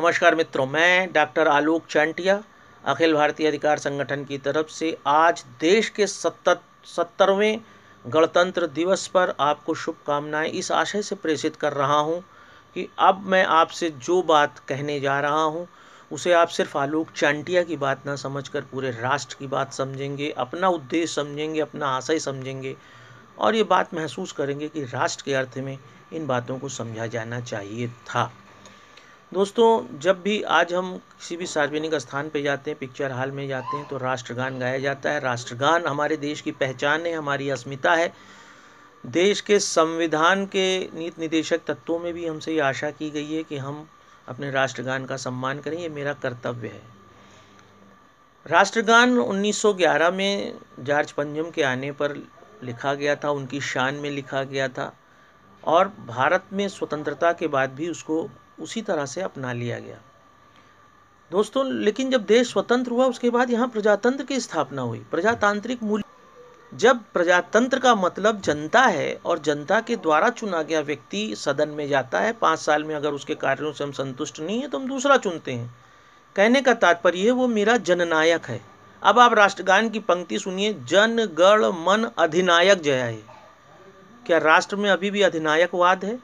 नमस्कार मित्रों मैं डॉक्टर आलोक चांटिया अखिल भारतीय अधिकार संगठन की तरफ से आज देश के सत्तर सत्तरवें गणतंत्र दिवस पर आपको शुभकामनाएं इस आशय से प्रेषित कर रहा हूं कि अब मैं आपसे जो बात कहने जा रहा हूं उसे आप सिर्फ आलोक चांटिया की बात ना समझकर पूरे राष्ट्र की बात समझेंगे अपना उद्देश्य समझेंगे अपना आशय समझेंगे और ये बात महसूस करेंगे कि राष्ट्र के अर्थ में इन बातों को समझा जाना चाहिए था दोस्तों जब भी आज हम किसी भी सार्वजनिक स्थान पर जाते हैं पिक्चर हॉल में जाते हैं तो राष्ट्रगान गाया जाता है राष्ट्रगान हमारे देश की पहचान है हमारी अस्मिता है देश के संविधान के नीत निदेशक तत्वों में भी हमसे ये आशा की गई है कि हम अपने राष्ट्रगान का सम्मान करें ये मेरा कर्तव्य है राष्ट्रगान 1911 में जॉर्ज पंजम के आने पर लिखा गया था उनकी शान में लिखा गया था और भारत में स्वतंत्रता के बाद भी उसको उसी तरह से अपना लिया गया दोस्तों लेकिन जब देश स्वतंत्र हुआ उसके बाद यहाँ प्रजातंत्र की स्थापना हुई प्रजातांत्रिक मूल्य जब प्रजातंत्र का मतलब जनता है और जनता के द्वारा चुना गया व्यक्ति सदन में जाता है पाँच साल में अगर उसके कार्यों से हम संतुष्ट नहीं है तो हम दूसरा चुनते हैं कहने का तात्पर्य वो मेरा जननायक है अब आप राष्ट्रगान की पंक्ति सुनिए जन गण मन अधिनायक जया है क्या राष्ट्र में अभी भी अधिनायकवाद है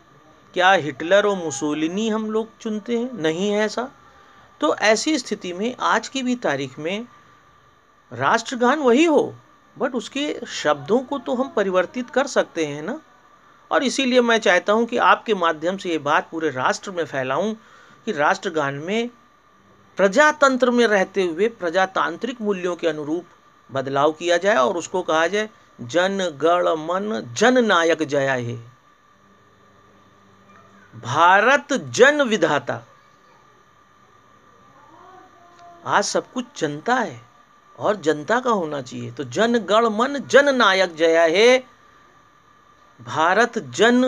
क्या हिटलर और मुसोलिनी हम लोग चुनते हैं नहीं है ऐसा तो ऐसी स्थिति में आज की भी तारीख में राष्ट्रगान वही हो बट उसके शब्दों को तो हम परिवर्तित कर सकते हैं ना और इसीलिए मैं चाहता हूँ कि आपके माध्यम से ये बात पूरे राष्ट्र में फैलाऊँ कि राष्ट्रगान में प्रजातंत्र में रहते हुए प्रजातांत्रिक मूल्यों के अनुरूप बदलाव किया जाए और उसको कहा जाए जन गण मन जन नायक जया है भारत जन विधाता आज सब कुछ जनता है और जनता का होना चाहिए तो जन गण मन जन नायक जया है भारत जन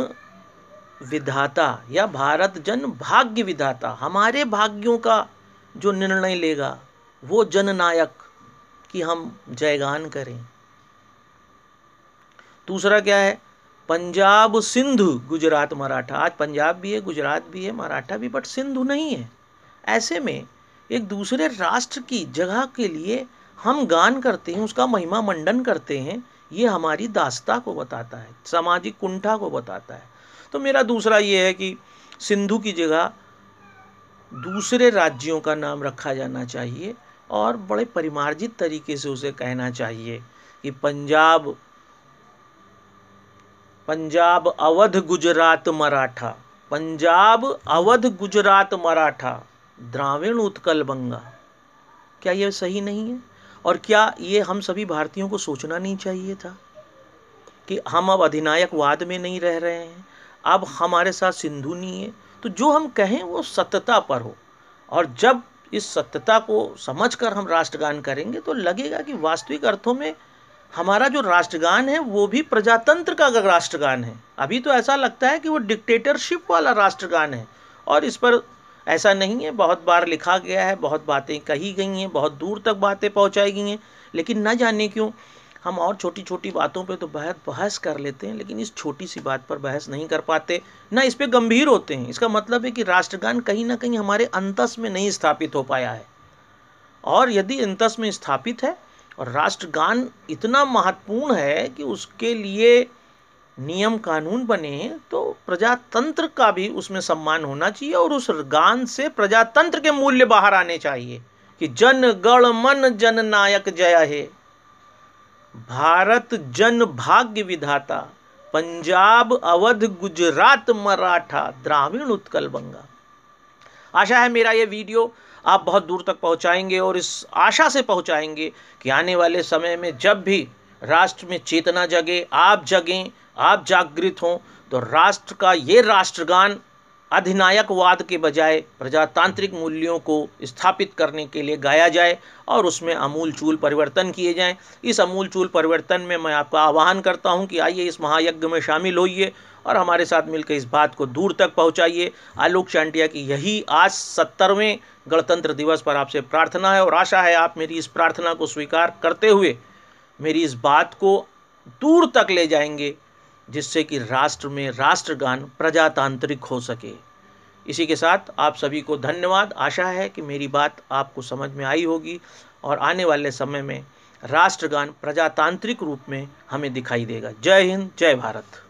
विधाता या भारत जन भाग्य विधाता हमारे भाग्यों का जो निर्णय लेगा वो जन नायक कि हम जयगान करें दूसरा क्या है पंजाब सिंधु गुजरात मराठा आज पंजाब भी है गुजरात भी है मराठा भी बट सिंधु नहीं है ऐसे में एक दूसरे राष्ट्र की जगह के लिए हम गान करते हैं उसका महिमा मंडन करते हैं ये हमारी दास्ता को बताता है सामाजिक कुंठा को बताता है तो मेरा दूसरा ये है कि सिंधु की जगह दूसरे राज्यों का नाम रखा जाना चाहिए और बड़े परिमार्जित तरीके से उसे कहना चाहिए कि पंजाब पंजाब अवध गुजरात मराठा पंजाब अवध गुजरात मराठा द्राविण उत्कल बंगा क्या यह सही नहीं है और क्या ये हम सभी भारतीयों को सोचना नहीं चाहिए था कि हम अब अधिनायकवाद में नहीं रह रहे हैं अब हमारे साथ सिंधु नहीं है तो जो हम कहें वो सत्यता पर हो और जब इस सत्यता को समझकर हम राष्ट्रगान करेंगे तो लगेगा कि वास्तविक अर्थों में हमारा जो राष्ट्रगान है वो भी प्रजातंत्र का राष्ट्रगान है अभी तो ऐसा लगता है कि वो डिक्टेटरशिप वाला राष्ट्रगान है और इस पर ऐसा नहीं है बहुत बार लिखा गया है बहुत बातें कही गई हैं बहुत दूर तक बातें पहुँचाई गई हैं लेकिन न जाने क्यों हम और छोटी छोटी बातों पे तो बहुत बहस कर लेते हैं लेकिन इस छोटी सी बात पर बहस नहीं कर पाते ना इस पर गंभीर होते हैं इसका मतलब है कि राष्ट्रगान कहीं ना कहीं हमारे अंतस में नहीं स्थापित हो पाया है और यदि अंतस में स्थापित है और राष्ट्रगान इतना महत्वपूर्ण है कि उसके लिए नियम कानून बने तो प्रजातंत्र का भी उसमें सम्मान होना चाहिए और उस गान से प्रजातंत्र के मूल्य बाहर आने चाहिए कि जन गण मन जन नायक जय है भारत जन भाग्य विधाता पंजाब अवध गुजरात मराठा द्राविण उत्कल बंगा आशा है मेरा ये वीडियो आप बहुत दूर तक पहुंचाएंगे और इस आशा से पहुंचाएंगे कि आने वाले समय में जब भी राष्ट्र में चेतना जगे आप जगें आप जागृत हों तो राष्ट्र का ये राष्ट्रगान अधिनायकवाद के बजाय प्रजातांत्रिक मूल्यों को स्थापित करने के लिए गाया जाए और उसमें अमूल चूल परिवर्तन किए जाएं इस अमूल चूल परिवर्तन में मैं आपका आह्वान करता हूं कि आइए इस महायज्ञ में शामिल होइए और हमारे साथ मिलकर इस बात को दूर तक पहुंचाइए आलोक चांटिया की यही आज सत्तरवें गणतंत्र दिवस पर आपसे प्रार्थना है और आशा है आप मेरी इस प्रार्थना को स्वीकार करते हुए मेरी इस बात को दूर तक ले जाएंगे जिससे कि राष्ट्र में राष्ट्रगान प्रजातांत्रिक हो सके इसी के साथ आप सभी को धन्यवाद आशा है कि मेरी बात आपको समझ में आई होगी और आने वाले समय में राष्ट्रगान प्रजातांत्रिक रूप में हमें दिखाई देगा जय हिंद जय भारत